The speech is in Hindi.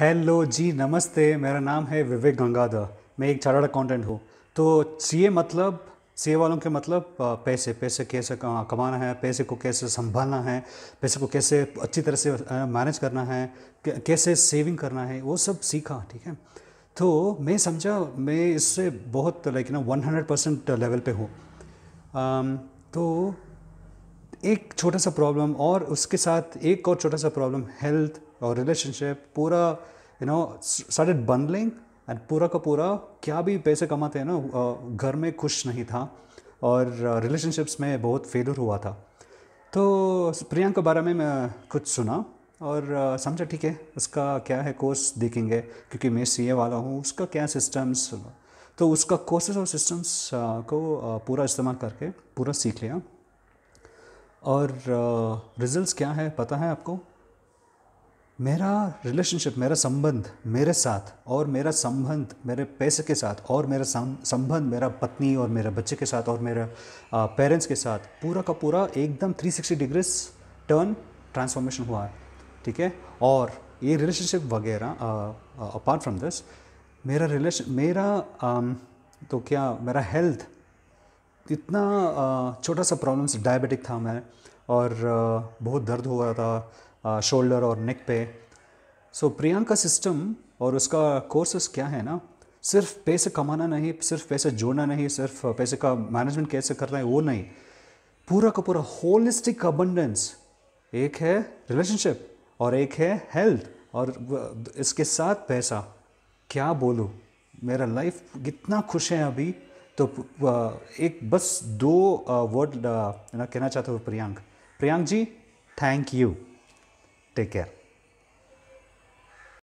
हेलो जी नमस्ते मेरा नाम है विवेक गंगाधर मैं एक चार्टर्ड अकाउंटेंट हूँ तो सीए मतलब सी वालों के मतलब पैसे पैसे कैसे कमाना है पैसे को कैसे संभालना है पैसे को कैसे अच्छी तरह से मैनेज करना है कैसे सेविंग करना है वो सब सीखा ठीक है तो मैं समझा मैं इससे बहुत लाइक ना वन हंड्रेड परसेंट लेवल पे हूँ तो एक छोटा सा प्रॉब्लम और उसके साथ एक और छोटा सा प्रॉब्लम हेल्थ और रिलेशनशिप पूरा you know started bundling and पूरा का पूरा क्या भी पैसे कमाते हैं ना घर में खुश नहीं था और रिलेशनशिप्स में बहुत फेलर हुआ था तो प्रियंका के बारे में मैं कुछ सुना और समझा ठीक है उसका क्या है कोर्स देखेंगे क्योंकि मैं सीए वाला हूँ उसका क्या सिस्टम्स तो उसका कोर्सेज और सिस्टम्स को पूरा इस्तेमाल करके पूरा सीख लिया और रिजल्ट्स क्या है पता है आपको मेरा रिलेशनशिप मेरा संबंध मेरे साथ और मेरा संबंध मेरे पैसे के साथ और मेरा संबंध मेरा पत्नी और मेरे बच्चे के साथ और मेरे पेरेंट्स के साथ पूरा का पूरा एकदम 360 डिग्रीज टर्न ट्रांसफॉर्मेशन हुआ है ठीक है और ये रिलेशनशिप वगैरह अपार्ट फ्रॉम दिस मेरा रिलेशन मेरा तो क्या मेरा हेल्थ इतना छोटा सा प्रॉब्लम्स डायबिटिक था मैं और बहुत दर्द हो रहा था शोल्डर और नेक पे सो so, प्रियंका सिस्टम और उसका कोर्सेस क्या है ना सिर्फ पैसे कमाना नहीं सिर्फ पैसे जोड़ना नहीं सिर्फ पैसे का मैनेजमेंट कैसे करना है वो नहीं पूरा का पूरा होलिस्टिक अबंडेंस एक है रिलेशनशिप और एक है हेल्थ और इसके साथ पैसा क्या बोलूँ मेरा लाइफ कितना खुश है अभी तो एक बस दो वर्ड कहना चाहता हूँ Priyank Priyank ji thank you Take care.